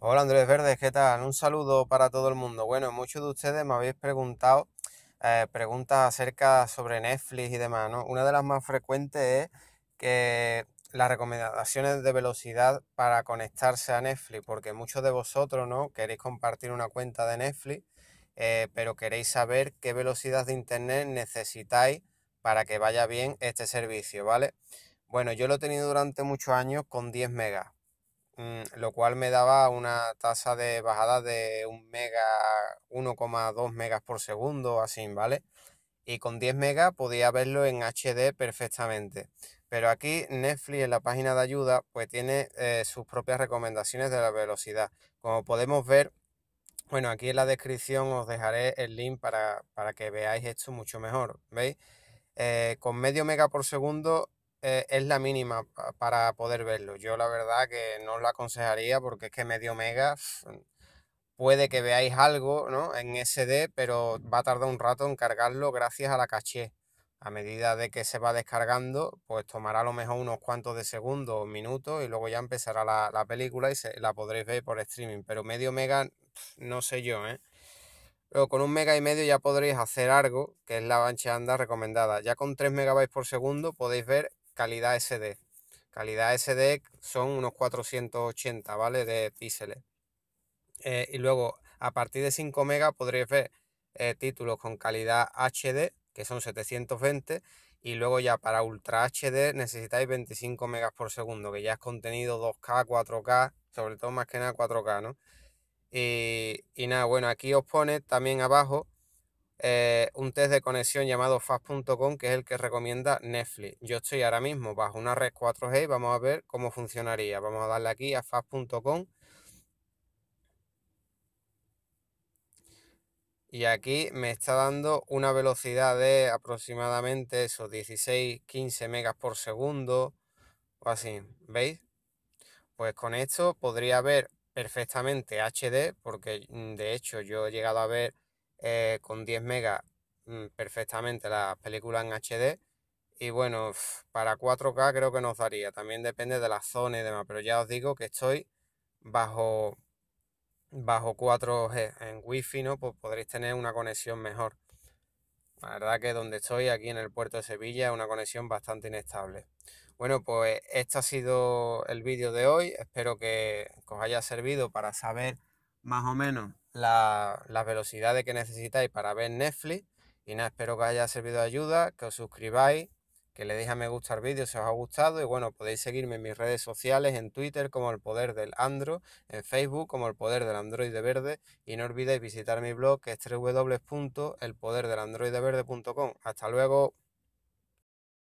Hola Andrés Verdes, ¿qué tal? Un saludo para todo el mundo. Bueno, muchos de ustedes me habéis preguntado eh, preguntas acerca sobre Netflix y demás, ¿no? Una de las más frecuentes es que las recomendaciones de velocidad para conectarse a Netflix, porque muchos de vosotros, ¿no? Queréis compartir una cuenta de Netflix, eh, pero queréis saber qué velocidad de internet necesitáis para que vaya bien este servicio, ¿vale? Bueno, yo lo he tenido durante muchos años con 10 megas Mm, lo cual me daba una tasa de bajada de un mega, 1,2 megas por segundo, así, ¿vale? Y con 10 megas podía verlo en HD perfectamente. Pero aquí Netflix en la página de ayuda pues tiene eh, sus propias recomendaciones de la velocidad. Como podemos ver, bueno, aquí en la descripción os dejaré el link para, para que veáis esto mucho mejor, ¿veis? Eh, con medio mega por segundo eh, es la mínima para poder verlo. Yo la verdad que no la aconsejaría porque es que medio mega puede que veáis algo ¿no? en SD, pero va a tardar un rato en cargarlo gracias a la caché. A medida de que se va descargando, pues tomará a lo mejor unos cuantos de segundos o minutos y luego ya empezará la, película y se, la podréis ver por streaming. Pero medio mega, no sé yo, ¿eh? Pero con un mega y medio ya podréis hacer algo, que es la bancha anda recomendada. Ya con 3 megabytes por segundo podéis ver calidad SD. Calidad SD son unos 480, ¿vale? De píxeles. Eh, y luego, a partir de 5 megas podréis ver eh, títulos con calidad HD, que son 720, y luego ya para Ultra HD necesitáis 25 megas por segundo, que ya es contenido 2K, 4K, sobre todo más que nada 4K, ¿no? y nada, bueno, aquí os pone también abajo eh, un test de conexión llamado fast.com, que es el que recomienda Netflix. Yo estoy ahora mismo bajo una red 4G y vamos a ver cómo funcionaría. Vamos a darle aquí a fast.com. Y aquí me está dando una velocidad de aproximadamente esos 16, 15 megas por segundo o así. ¿Veis? Pues con esto podría ver perfectamente HD, porque mm, de hecho yo he llegado a ver eh, con 10 megas mm, perfectamente las películas en HD. Y bueno, para 4K creo que nos daría. También depende de la zona y demás. Pero ya os digo que estoy bajo, bajo 4G. En Wi-Fi, ¿no? Pues podréis tener una conexión mejor. La verdad que donde estoy, aquí en el puerto de Sevilla, una conexión bastante inestable. Bueno, pues este ha sido el vídeo de hoy. Espero que os haya servido para saber más o menos las velocidades que necesitáis para ver Netflix. Y nada, espero que os haya servido de ayuda, que os suscribáis, que le deis a me gusta al vídeo si os ha gustado. Y bueno, podéis seguirme en mis redes sociales, en Twitter como El Poder del Andro, en Facebook como El Poder del Android Verde. Y no olvidéis visitar mi blog que es www.elpoderdelandroideverde.com. Hasta luego.